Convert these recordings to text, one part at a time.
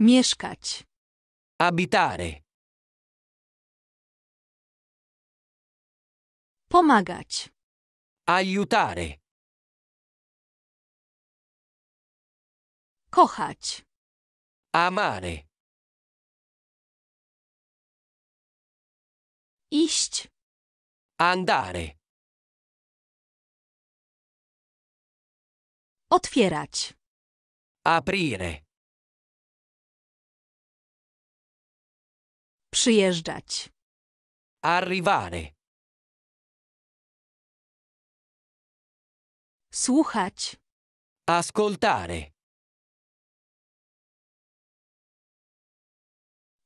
Mieszkać. Abitare. Pomagać. Aiutare. Kochać. Amare. Iść. Andare. Otwierać. Aprire. Przyjeżdżać. Arrivare. Słuchać. Ascoltare.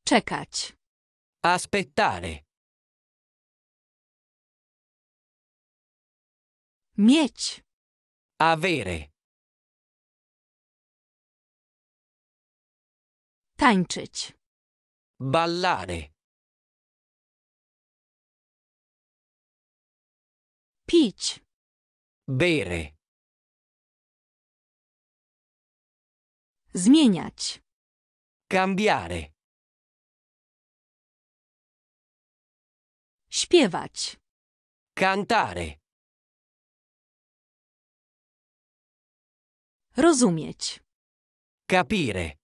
Czekać. Aspettare. Mieć. Avere. Tańczyć. Ballare. Peach. Bere. Zmieniać. Cambiare. Śpiewać. Cantare. Rozumieć. Capire.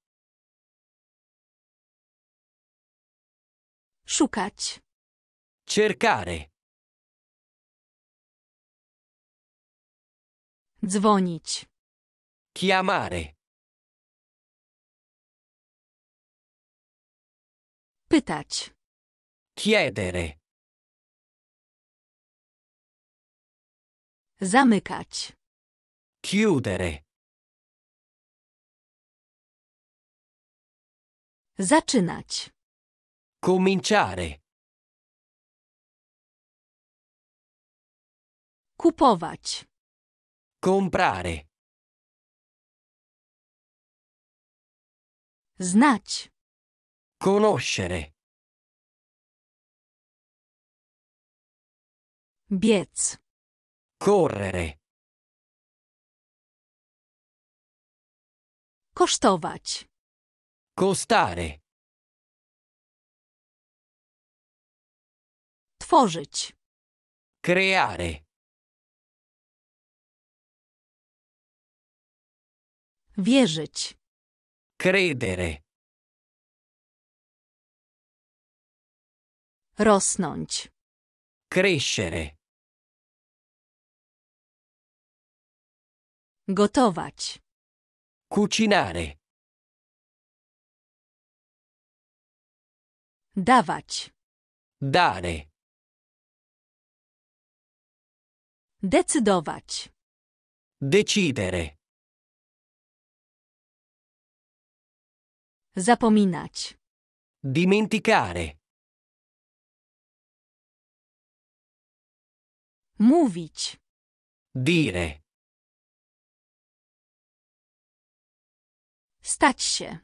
Szukać. Cercare. Dzwonić. Chiamare. Pytać. Chiedere. Zamykać. Chiudere. Zaczynać. Cominciare. Kupować. Comprare. Znać. Conoscere. Biec. Correre. Kosztować. Costare. Tworzyć. Creare. Wierzyć. Credere. Rosnąć. Crescere. Gotować. Cucinare. Dawać. Dare. Decydować. Decidere. Zapominać. Dimenticare. Mówić. Dire. Stać się.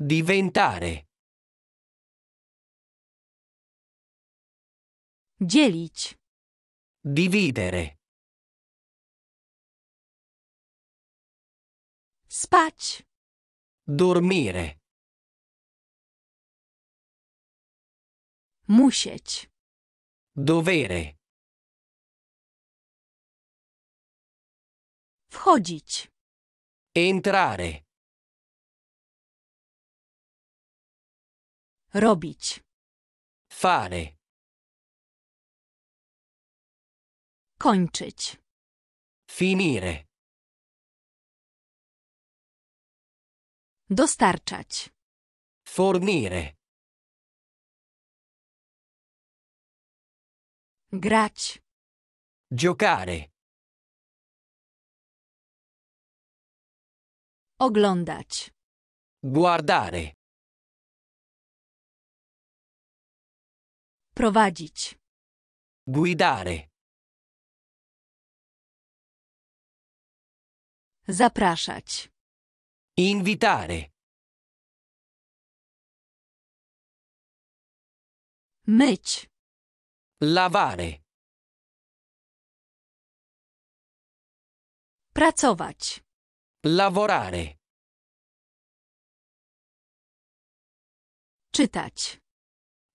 Diventare. Dzielić. Dividere. Spać. Dormire. Musieć. Dovere. Wchodzić. Entrare. Robić. Fare. Kończyć. Finire. Dostarczać. Fornire. Grać. Giocare. Oglądać. Guardare. Prowadzić. Guidare. Zapraszać. Invitare. Myć. Lavare. Pracować. Lavorare. Czytać.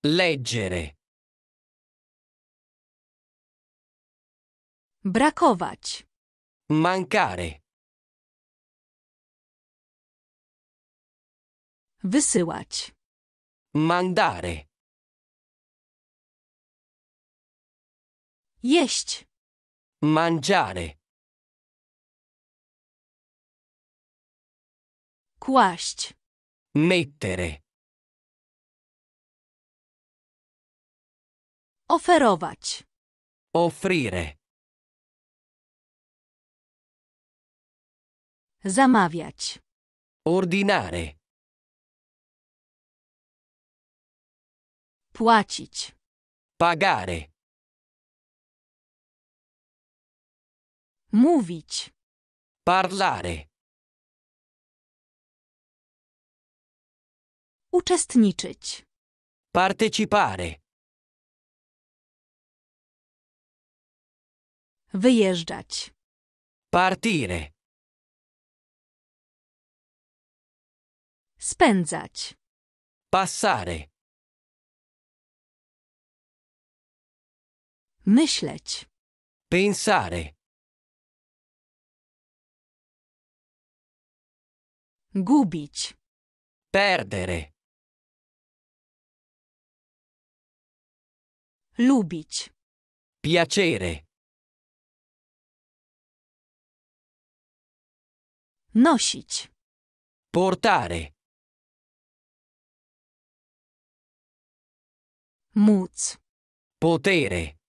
Leggere. Brakować. Mancare. Wysyłać. Mandare. Jeść. Mangiare. Kłaść. Mettere. Oferować. Offrire. Zamawiać. Ordinare. Płacić. Pagare. Mówić. Parlare. Uczestniczyć. Partecipare. Wyjeżdżać. Partire. Spędzać. Passare. Myśleć. Pensare. Gubić. Perdere. Lubić. Piacere. Nosić. Portare. Móc. Potere.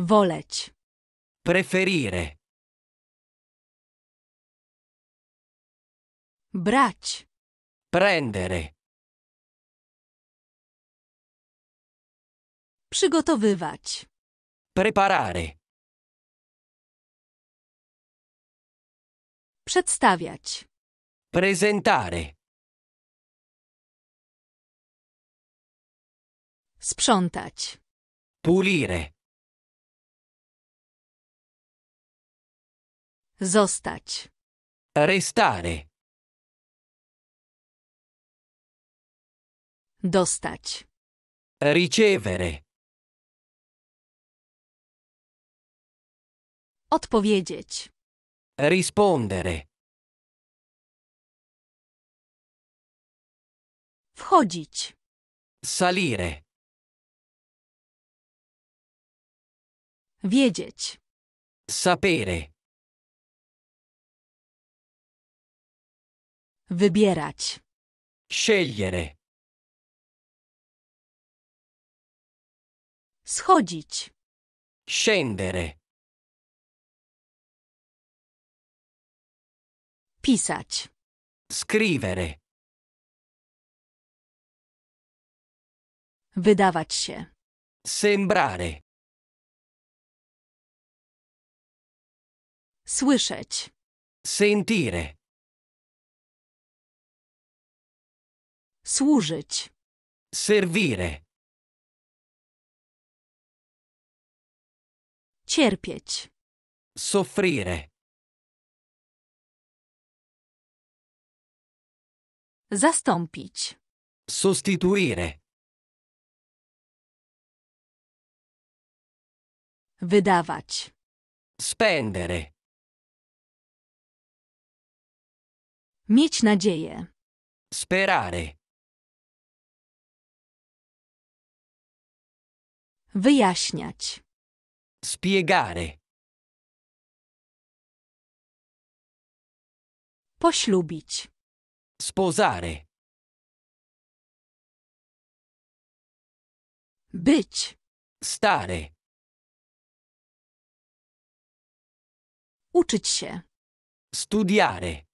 Woleć. Preferire. Brać. Prendere. Przygotowywać. Preparare. Przedstawiać. Presentare. Sprzątać. Pulire. Zostać. Restare. Dostać. Ricevere. Odpowiedzieć. Rispondere. Wchodzić. Salire. Wiedzieć. Sapere. Wybierać. Scegliere. Schodzić. Scendere. Pisać. Scrivere. Wydawać się. Sembrare. Słyszeć. Sentire. Służyć. Servire. Cierpieć. Soffrire. Zastąpić. Sostituire. Wydawać. Spendere. Mieć nadzieję. Sperare. Wyjaśniać. Spiegare. Poślubić. Sposare. Być. Stare. Uczyć się. Studiare.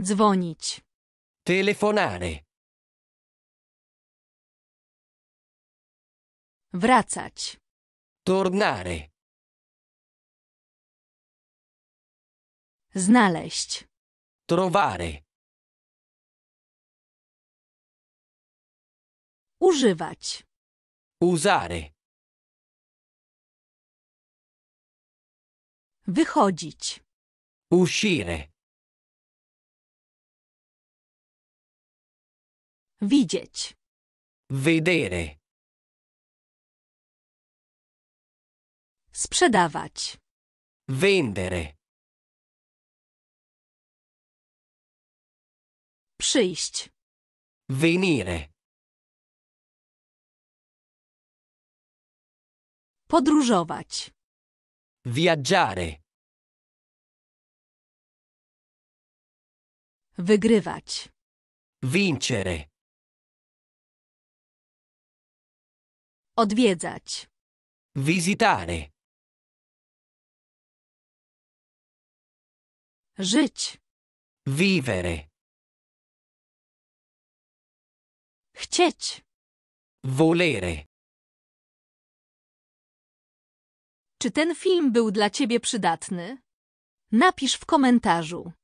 Dzwonić. Telefonare. Wracać. Tornare. Znaleźć. Trovare. Używać. Usare. Wychodzić. Uscire. Widzieć. Vedere. Sprzedawać. Vendere. Przyjść. Venire. Podróżować. Viaggiare. Wygrywać. Vincere. Odwiedzać. Visitare. Żyć. Vivere. Chcieć. Volere. Czy ten film był dla ciebie przydatny? Napisz w komentarzu.